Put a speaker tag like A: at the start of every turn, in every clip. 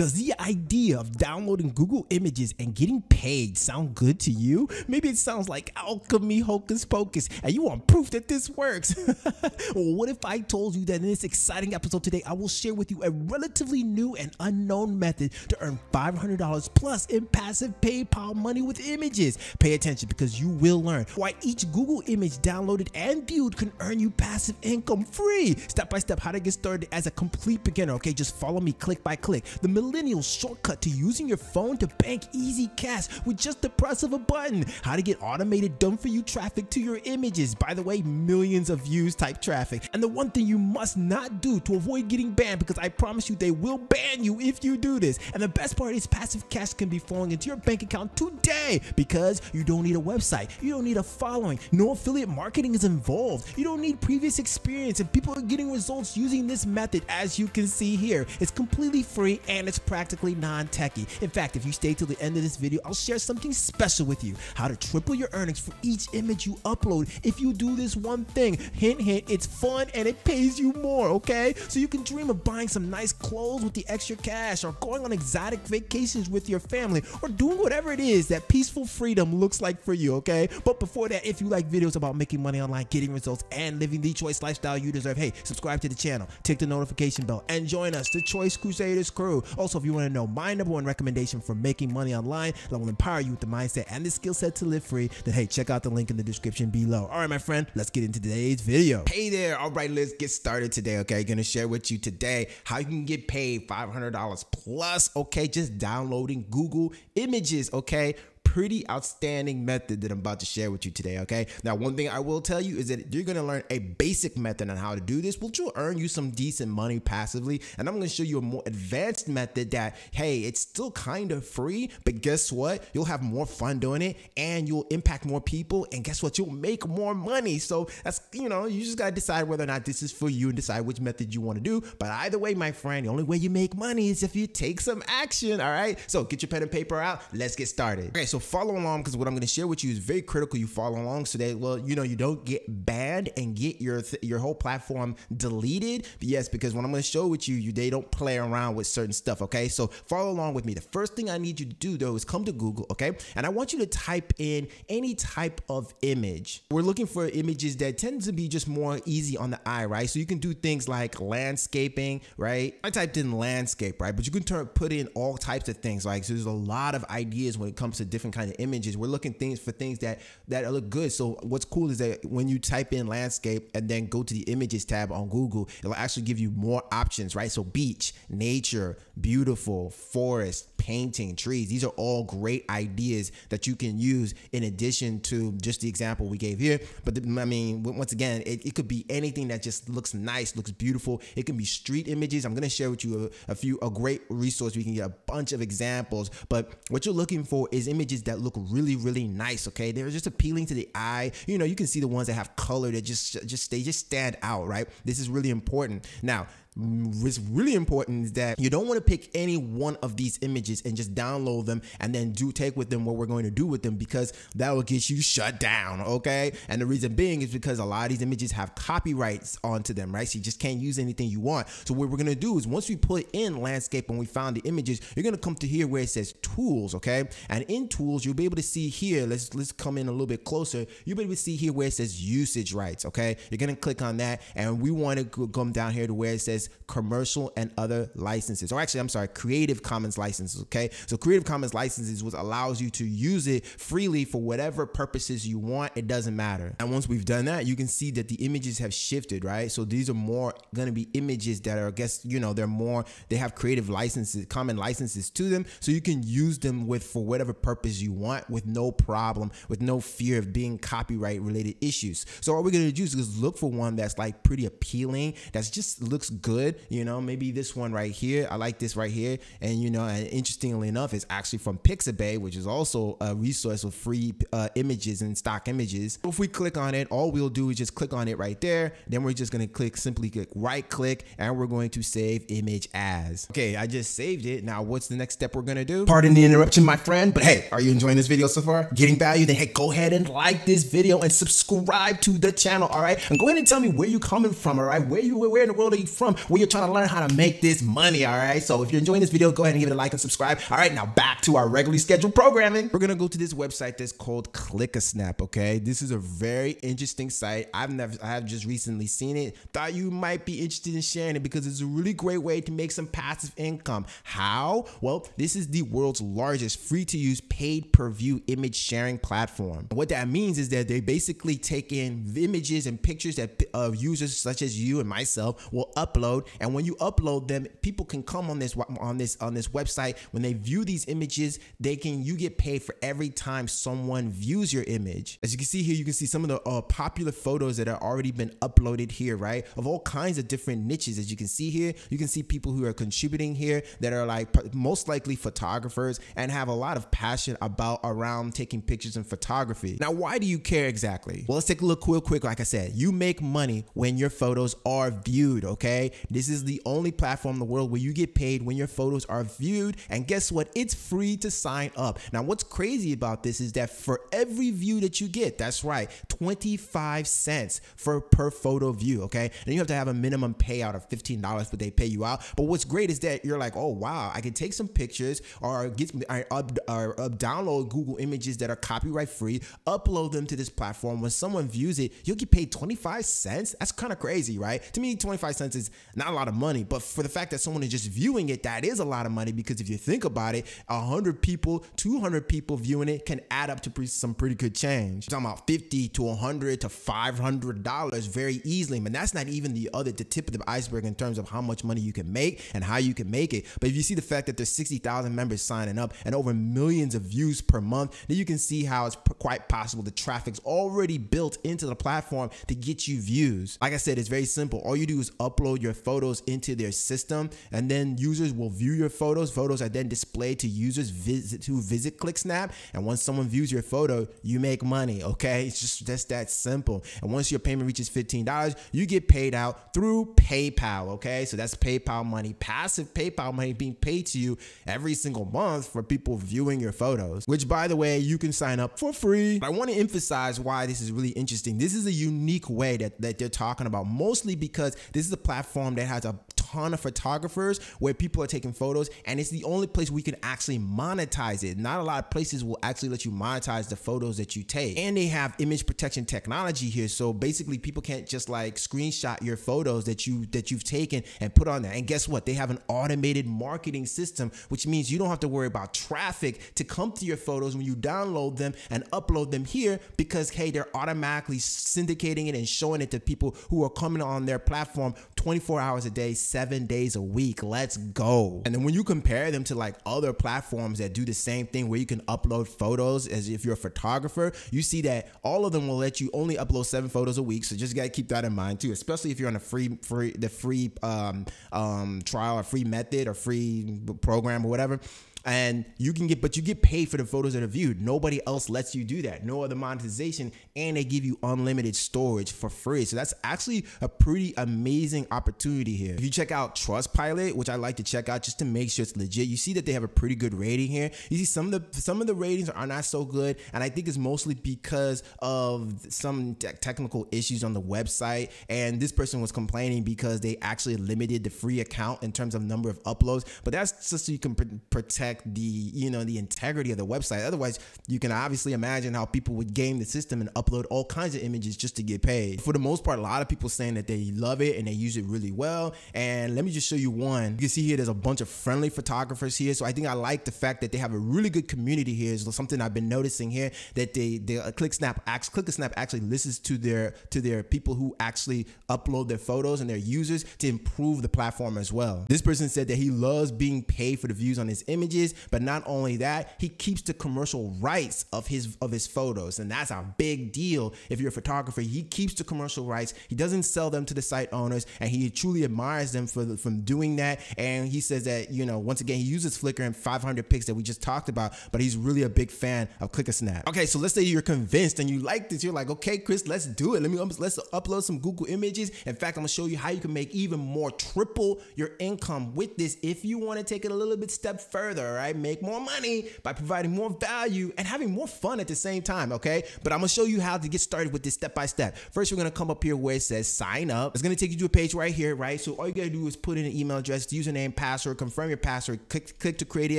A: Does the idea of downloading Google Images and getting paid sound good to you? Maybe it sounds like alchemy hocus pocus and you want proof that this works. well, what if I told you that in this exciting episode today, I will share with you a relatively new and unknown method to earn $500 plus in passive PayPal money with images? Pay attention because you will learn why each Google image downloaded and viewed can earn you passive income free. Step by step, how to get started as a complete beginner. Okay, just follow me click by click. The middle millennial shortcut to using your phone to bank easy cash with just the press of a button. How to get automated done for you traffic to your images. By the way, millions of views type traffic. And the one thing you must not do to avoid getting banned because I promise you they will ban you if you do this. And the best part is passive cash can be flowing into your bank account today because you don't need a website. You don't need a following. No affiliate marketing is involved. You don't need previous experience and people are getting results using this method as you can see here. It's completely free and it's practically non-techie. In fact, if you stay till the end of this video, I'll share something special with you. How to triple your earnings for each image you upload if you do this one thing. Hint, hint, it's fun and it pays you more, okay? So you can dream of buying some nice clothes with the extra cash or going on exotic vacations with your family or doing whatever it is that peaceful freedom looks like for you, okay? But before that, if you like videos about making money online, getting results, and living the choice lifestyle you deserve, hey, subscribe to the channel, tick the notification bell, and join us, the Choice Crusaders crew. Also, if you want to know my number one recommendation for making money online that will empower you with the mindset and the skill set to live free, then hey, check out the link in the description below. All right, my friend, let's get into today's video. Hey there. All right, let's get started today. Okay, going to share with you today how you can get paid $500 plus. Okay, just downloading Google Images. Okay, pretty outstanding method that I'm about to share with you today, okay? Now, one thing I will tell you is that you're gonna learn a basic method on how to do this, which will earn you some decent money passively. And I'm gonna show you a more advanced method that, hey, it's still kind of free, but guess what? You'll have more fun doing it and you'll impact more people. And guess what? You'll make more money. So that's, you know, you just gotta decide whether or not this is for you and decide which method you wanna do. But either way, my friend, the only way you make money is if you take some action, all right? So get your pen and paper out. Let's get started. Okay, so follow along because what I'm going to share with you is very critical. You follow along so that well, you know, you don't get banned and get your your whole platform deleted. But yes, because what I'm going to show with you, you they don't play around with certain stuff. Okay, so follow along with me. The first thing I need you to do though is come to Google. Okay, and I want you to type in any type of image. We're looking for images that tend to be just more easy on the eye, right? So you can do things like landscaping, right? I typed in landscape, right? But you can turn put in all types of things. Like so there's a lot of ideas when it comes to different different kind of images. We're looking things for things that that look good. So what's cool is that when you type in landscape and then go to the images tab on Google, it'll actually give you more options, right? So beach, nature, beautiful, forest, painting, trees. These are all great ideas that you can use in addition to just the example we gave here. But the, I mean, once again, it, it, could be anything that just looks nice, looks beautiful. It can be street images. I'm going to share with you a, a few, a great resource. We can get a bunch of examples, but what you're looking for is images that look really, really nice. Okay. They're just appealing to the eye. You know, you can see the ones that have color that just, just, they just stand out, right? This is really important. Now, what's really important is that you don't want to pick any one of these images and just download them and then do take with them what we're going to do with them because that will get you shut down, okay? And the reason being is because a lot of these images have copyrights onto them, right? So you just can't use anything you want. So what we're going to do is once we put in landscape and we found the images, you're going to come to here where it says tools, okay? And in tools, you'll be able to see here, let's let's come in a little bit closer. You'll be able to see here where it says usage rights, okay? You're going to click on that and we want to come down here to where it says commercial and other licenses. Or actually, I'm sorry, Creative Commons licenses, okay? So Creative Commons licenses was allows you to use it freely for whatever purposes you want, it doesn't matter. And once we've done that, you can see that the images have shifted, right? So these are more gonna be images that are, I guess, you know, they're more, they have creative licenses, common licenses to them. So you can use them with for whatever purpose you want with no problem, with no fear of being copyright related issues. So all we're gonna do is just look for one that's like pretty appealing, that's just looks good good. You know, maybe this one right here. I like this right here. And, you know, and interestingly enough, it's actually from Pixabay, which is also a resource of free uh, images and stock images. If we click on it, all we'll do is just click on it right there. Then we're just going to click, simply click right click, and we're going to save image as. Okay, I just saved it. Now, what's the next step we're going to do? Pardon the interruption, my friend, but hey, are you enjoying this video so far? Getting value? Then hey, go ahead and like this video and subscribe to the channel, all right? And go ahead and tell me where you coming from, all right? Where you where in the world are you from? where you're trying to learn how to make this money, all right? So if you're enjoying this video, go ahead and give it a like and subscribe. All right, now back to our regularly scheduled programming. We're gonna go to this website that's called Clickasnap, okay? This is a very interesting site. I've never, I have just recently seen it. Thought you might be interested in sharing it because it's a really great way to make some passive income. How? Well, this is the world's largest free to use paid per view image sharing platform. what that means is that they basically take in images and pictures that of uh, users such as you and myself will upload upload. And when you upload them, people can come on this on this on this website. When they view these images, they can you get paid for every time someone views your image. As you can see here, you can see some of the uh, popular photos that have already been uploaded here, right? Of all kinds of different niches. As you can see here, you can see people who are contributing here that are like most likely photographers and have a lot of passion about around taking pictures and photography. Now, why do you care exactly? Well, let's take a look real quick. Like I said, you make money when your photos are viewed, okay? This is the only platform in the world where you get paid when your photos are viewed. And guess what? It's free to sign up. Now, what's crazy about this is that for every view that you get, that's right, 25 cents for per photo view. Okay. And you have to have a minimum payout of $15, but they pay you out. But what's great is that you're like, oh, wow, I can take some pictures or get or, up, or download Google images that are copyright free, upload them to this platform. When someone views it, you'll get paid 25 cents. That's kind of crazy, right? To me, 25 cents is not a lot of money, but for the fact that someone is just viewing it, that is a lot of money because if you think about it, 100 people, 200 people viewing it can add up to some pretty good change. I'm talking about 50 to 100 to 500 dollars very easily, but that's not even the other the tip of the iceberg in terms of how much money you can make and how you can make it. But if you see the fact that there's 60,000 members signing up and over millions of views per month, then you can see how it's quite possible the traffic's already built into the platform to get you views. Like I said, it's very simple. All you do is upload your photos into their system, and then users will view your photos. Photos are then displayed to users visit who visit ClickSnap, and once someone views your photo, you make money. Okay, it's just that's that simple. And once your payment reaches fifteen dollars, you get paid out through PayPal. Okay, so that's PayPal money, passive PayPal money being paid to you every single month for people viewing your photos. Which, by the way, you can sign up for free. But I want to emphasize why this is really interesting. This is a unique way that that they're talking about, mostly because this is a platform platform that has a ton of photographers where people are taking photos and it's the only place we can actually monetize it not a lot of places will actually let you monetize the photos that you take and they have image protection technology here so basically people can't just like screenshot your photos that you that you've taken and put on there and guess what they have an automated marketing system which means you don't have to worry about traffic to come to your photos when you download them and upload them here because hey they're automatically syndicating it and showing it to people who are coming on their platform 24 hours a day, seven days a week. Let's go. And then when you compare them to like other platforms that do the same thing where you can upload photos as if you're a photographer, you see that all of them will let you only upload seven photos a week. So just gotta keep that in mind too, especially if you're on a free, free, the free um, um, trial or free method or free program or whatever and you can get but you get paid for the photos that are viewed nobody else lets you do that no other monetization and they give you unlimited storage for free so that's actually a pretty amazing opportunity here if you check out trustpilot which i like to check out just to make sure it's legit you see that they have a pretty good rating here you see some of the some of the ratings are not so good and i think it's mostly because of some te technical issues on the website and this person was complaining because they actually limited the free account in terms of number of uploads but that's just so you can pr protect the you know the integrity of the website. Otherwise, you can obviously imagine how people would game the system and upload all kinds of images just to get paid. For the most part, a lot of people saying that they love it and they use it really well. And let me just show you one. You can see here there's a bunch of friendly photographers here. So I think I like the fact that they have a really good community here. Is something I've been noticing here that they they uh, ClickSnap acts ClickSnap actually listens to their to their people who actually upload their photos and their users to improve the platform as well. This person said that he loves being paid for the views on his images images, but not only that, he keeps the commercial rights of his of his photos, and that's a big deal if you're a photographer. He keeps the commercial rights. He doesn't sell them to the site owners, and he truly admires them for from doing that. And he says that you know once again he uses Flickr and 500 pics that we just talked about, but he's really a big fan of Click a Snap. Okay, so let's say you're convinced and you like this. You're like, okay, Chris, let's do it. Let me let's upload some Google images. In fact, I'm gonna show you how you can make even more triple your income with this if you want to take it a little bit step further all right? Make more money by providing more value and having more fun at the same time, okay? But I'm gonna show you how to get started with this step by step. First, we're gonna come up here where it says sign up. It's gonna take you to a page right here, right? So all you gotta do is put in an email address, username, password, confirm your password, click, click to create the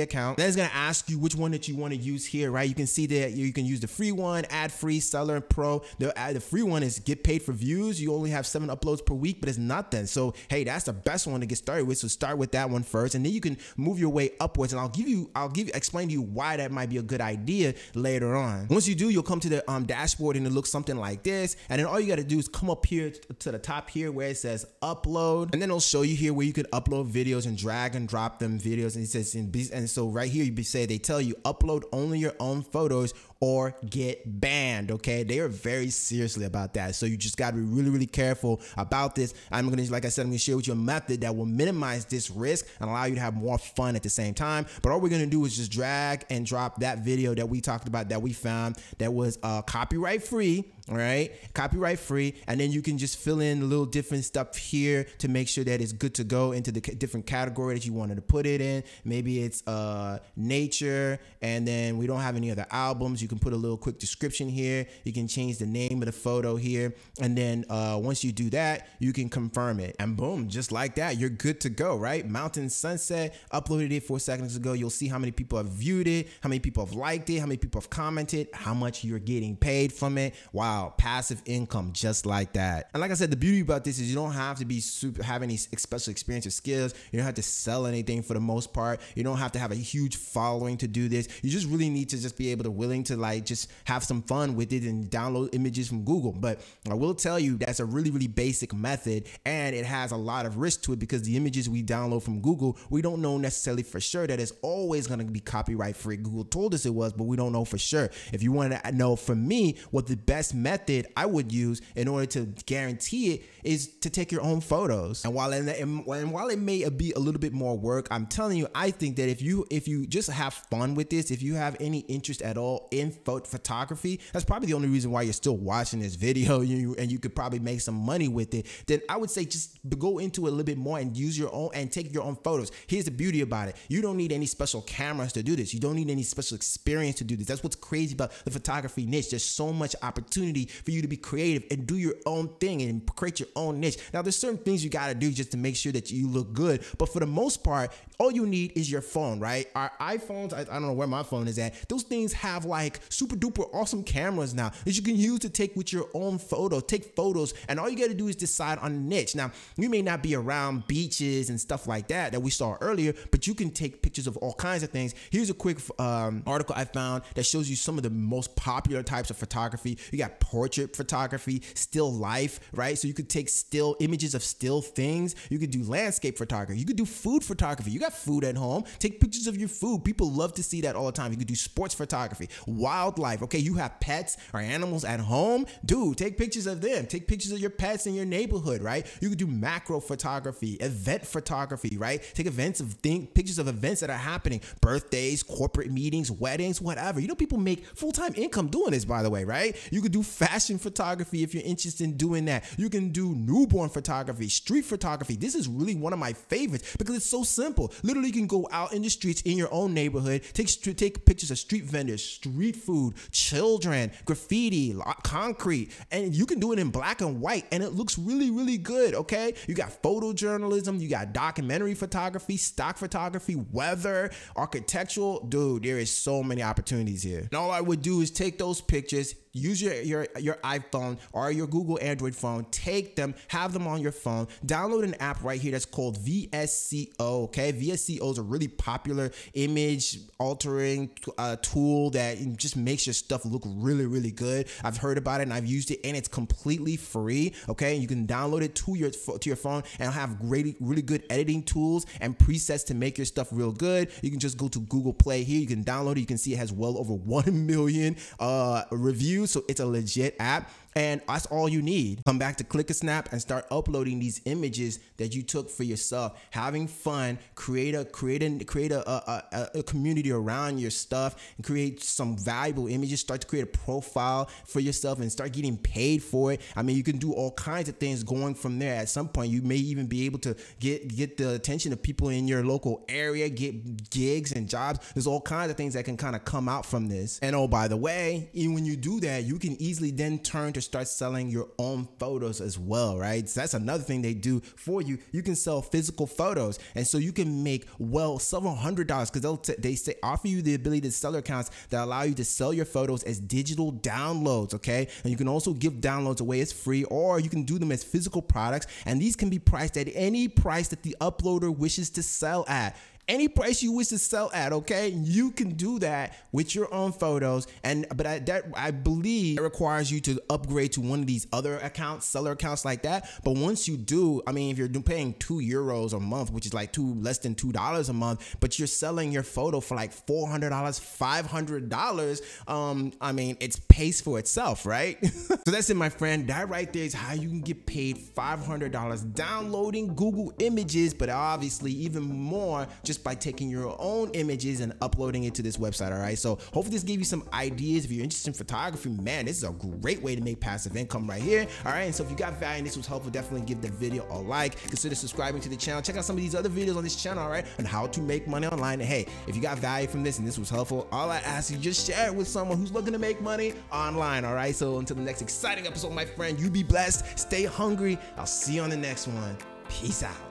A: account. Then it's gonna ask you which one that you wanna use here, right? You can see that you can use the free one, ad free, seller, and pro. The, uh, the free one is get paid for views. You only have seven uploads per week, but it's nothing. So, hey, that's the best one to get started with. So start with that one first, and then you can move your way upwards. And I'll give give you, I'll give, explain to you why that might be a good idea later on. Once you do, you'll come to the um, dashboard and it looks something like this. And then all you gotta do is come up here to the top here where it says upload. And then it'll show you here where you can upload videos and drag and drop them videos. And it says, and so right here, you say, they tell you upload only your own photos or get banned. Okay, they are very seriously about that. So you just got to be really, really careful about this. I'm gonna, like I said, I'm gonna share with you a method that will minimize this risk and allow you to have more fun at the same time. But all we're gonna do is just drag and drop that video that we talked about that we found that was uh, copyright free all right copyright free and then you can just fill in a little different stuff here to make sure that it's good to go into the different category that you wanted to put it in maybe it's uh nature and then we don't have any other albums you can put a little quick description here you can change the name of the photo here and then uh once you do that you can confirm it and boom just like that you're good to go right mountain sunset uploaded it four seconds ago you'll see how many people have viewed it how many people have liked it how many people have commented how much you're getting paid from it wow passive income just like that. And like I said, the beauty about this is you don't have to be super have any special experience or skills. You don't have to sell anything for the most part. You don't have to have a huge following to do this. You just really need to just be able to willing to like just have some fun with it and download images from Google. But I will tell you that's a really, really basic method and it has a lot of risk to it because the images we download from Google, we don't know necessarily for sure that it's always going to be copyright free. Google told us it was, but we don't know for sure. If you want to know for me what the best method I would use in order to guarantee it is to take your own photos. And while it, and while it may be a little bit more work, I'm telling you, I think that if you if you just have fun with this, if you have any interest at all in photography, that's probably the only reason why you're still watching this video. You and you could probably make some money with it. Then I would say just go into it a little bit more and use your own and take your own photos. Here's the beauty about it: you don't need any special cameras to do this. You don't need any special experience to do this. That's what's crazy about the photography niche. There's so much opportunity opportunity for you to be creative and do your own thing and create your own niche. Now, there's certain things you got to do just to make sure that you look good, but for the most part, all you need is your phone, right? Our iPhones, I, I don't know where my phone is at. Those things have like super duper awesome cameras now that you can use to take with your own photo, take photos, and all you got to do is decide on a niche. Now, you may not be around beaches and stuff like that that we saw earlier, but you can take pictures of all kinds of things. Here's a quick um, article I found that shows you some of the most popular types of photography. You got portrait photography, still life, right? So you could take still images of still things. You could do landscape photography. You could do food photography. You got food at home. Take pictures of your food. People love to see that all the time. You could do sports photography, wildlife. Okay, you have pets or animals at home. Dude, take pictures of them. Take pictures of your pets in your neighborhood, right? You could do macro photography, event photography, right? Take events of things, pictures of events that are happening, birthdays, corporate meetings, weddings, whatever. You know, people make full time income doing this, by the way, right? You could do fashion photography if you're interested in doing that. You can do newborn photography, street photography. This is really one of my favorites because it's so simple. Literally, you can go out in the streets in your own neighborhood, take take pictures of street vendors, street food, children, graffiti, concrete, and you can do it in black and white, and it looks really, really good. Okay, you got photojournalism, you got documentary photography, stock photography, weather, architectural. Dude, there is so many opportunities here. And all I would do is take those pictures, use your, your, your iPhone or your Google Android phone, take them, have them on your phone, download an app right here that's called VSCO, okay? VSCO is a really popular image altering uh, tool that just makes your stuff look really, really good. I've heard about it and I've used it and it's completely free, okay? You can download it to your, to your phone and have great, really good editing tools and presets to make your stuff real good. You can just go to Google Play here, you can download it, you can see it has well over 1 million uh, reviews you. So it's a legit app and that's all you need. Come back to Click a Snap and start uploading these images that you took for yourself. Having fun, create a create a create a, a, a community around your stuff, and create some valuable images. Start to create a profile for yourself and start getting paid for it. I mean, you can do all kinds of things going from there. At some point, you may even be able to get get the attention of people in your local area, get gigs and jobs. There's all kinds of things that can kind of come out from this. And oh, by the way, even when you do that, you can easily then turn to start selling your own photos as well, right? So that's another thing they do for you. You can sell physical photos, and so you can make well several hundred dollars because they'll they say offer you the ability to sell accounts that allow you to sell your photos as digital downloads, okay? And you can also give downloads away as free, or you can do them as physical products, and these can be priced at any price that the uploader wishes to sell at any price you wish to sell at, okay? You can do that with your own photos. And but I, that I believe it requires you to upgrade to one of these other accounts, seller accounts like that. But once you do, I mean, if you're paying two euros a month, which is like two less than two dollars a month, but you're selling your photo for like four hundred dollars, five hundred dollars. Um, I mean, it pays for itself, right? so that's it, my friend. That right there is how you can get paid five hundred dollars downloading Google Images, but obviously even more just just by taking your own images and uploading it to this website. All right. So hopefully this gave you some ideas. If you're interested in photography, man, this is a great way to make passive income right here. All right. And so if you got value and this was helpful, definitely give the video a like. Consider subscribing to the channel. Check out some of these other videos on this channel. All right. On how to make money online. And hey, if you got value from this and this was helpful, all I ask is just share it with someone who's looking to make money online. All right. So until the next exciting episode, my friend, you be blessed. Stay hungry. I'll see you on the next one. Peace out.